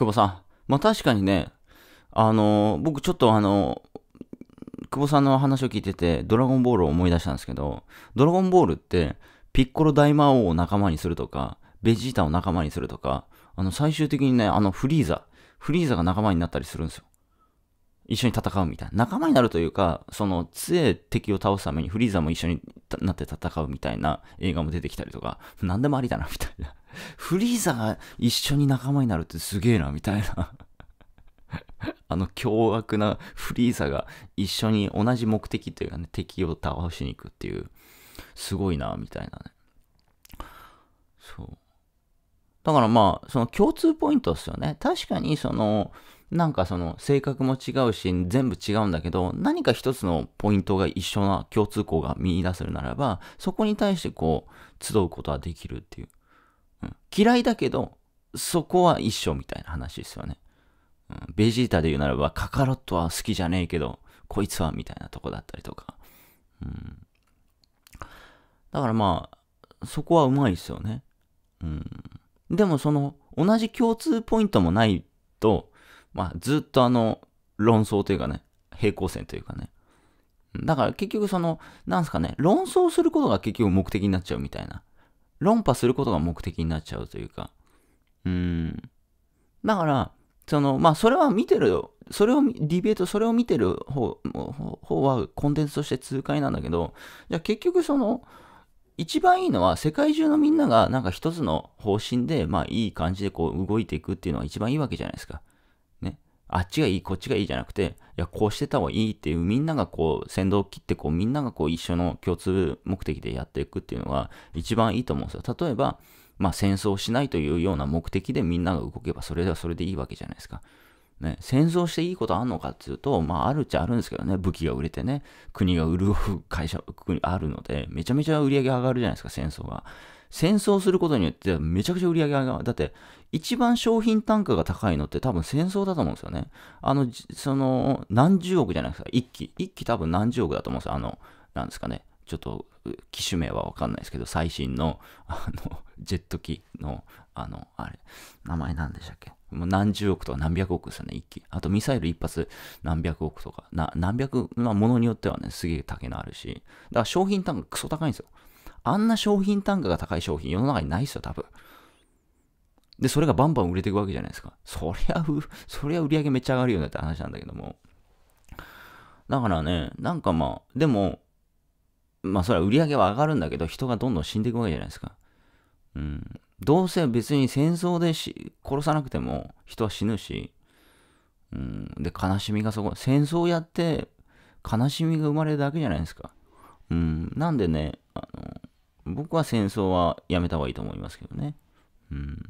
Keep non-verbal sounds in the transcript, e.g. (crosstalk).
久保さん。まあ確かにね、あのー、僕ちょっとあのー、久保さんの話を聞いてて、ドラゴンボールを思い出したんですけど、ドラゴンボールって、ピッコロ大魔王を仲間にするとか、ベジータを仲間にするとか、あの、最終的にね、あの、フリーザ、フリーザが仲間になったりするんですよ。一緒に戦うみたいな。仲間になるというか、その杖敵を倒すためにフリーザも一緒になって戦うみたいな映画も出てきたりとか、何でもありだなみたいなフリーザが一緒に仲間になるってすげえな、みたいな (laughs) あの凶悪なフリーザが一緒に同じ目的というかね、敵を倒しに行くっていう、すごいな、みたいなね。そう。だからまあ、その共通ポイントですよね。確かにその、なんかその性格も違うし、全部違うんだけど、何か一つのポイントが一緒な共通項が見いだせるならば、そこに対してこう、集うことはできるっていう。うん、嫌いだけど、そこは一緒みたいな話ですよね。うん、ベジータで言うならば、カカロットは好きじゃねえけど、こいつはみたいなとこだったりとか。うん、だからまあ、そこはうまいですよね。うん、でもその、同じ共通ポイントもないと、まあ、ずっとあの、論争というかね、平行線というかね。だから結局その、なんすかね、論争することが結局目的になっちゃうみたいな論破することが目的になっちゃうというか。うん。だから、その、まあ、それは見てる、それを、ディベート、それを見てる方方はコンテンツとして痛快なんだけど、じゃあ結局その、一番いいのは世界中のみんながなんか一つの方針で、まあいい感じでこう動いていくっていうのが一番いいわけじゃないですか。あっちがいい、こっちがいいじゃなくて、いや、こうしてた方がいいっていう、みんながこう、先導を切って、こう、みんながこう、一緒の共通目的でやっていくっていうのが、一番いいと思うんですよ。例えば、まあ、戦争しないというような目的でみんなが動けば、それではそれでいいわけじゃないですか。ね、戦争していいことあんのかっていうと、まあ、あるっちゃあるんですけどね、武器が売れてね、国が潤う会社、国あるので、めちゃめちゃ売り上げ上がるじゃないですか、戦争が。戦争することによってめちゃくちゃ売り上げが、だって一番商品単価が高いのって多分戦争だと思うんですよね。あの、その、何十億じゃないですか、一機。一機多分何十億だと思うんですよ。あの、なんですかね。ちょっと、機種名はわかんないですけど、最新の、あの、(laughs) ジェット機の、あの、あれ、名前何でしたっけもう何十億とか何百億ですよね、一機。あとミサイル一発何百億とか、な何百、まあ、ものによってはね、すげえ竹のあるし、だから商品単価クソ高いんですよ。あんな商品単価が高い商品世の中にないっすよ、多分。で、それがバンバン売れていくわけじゃないですか。そりゃ、(laughs) そりゃ売り上げめっちゃ上がるよねって話なんだけども。だからね、なんかまあ、でも、まあそれは売り上げは上がるんだけど、人がどんどん死んでいくわけじゃないですか。うん。どうせ別に戦争で殺さなくても人は死ぬし、うん。で、悲しみがそこ、戦争やって悲しみが生まれるだけじゃないですか。うん。なんでね、僕は戦争はやめた方がいいと思いますけどね。うん。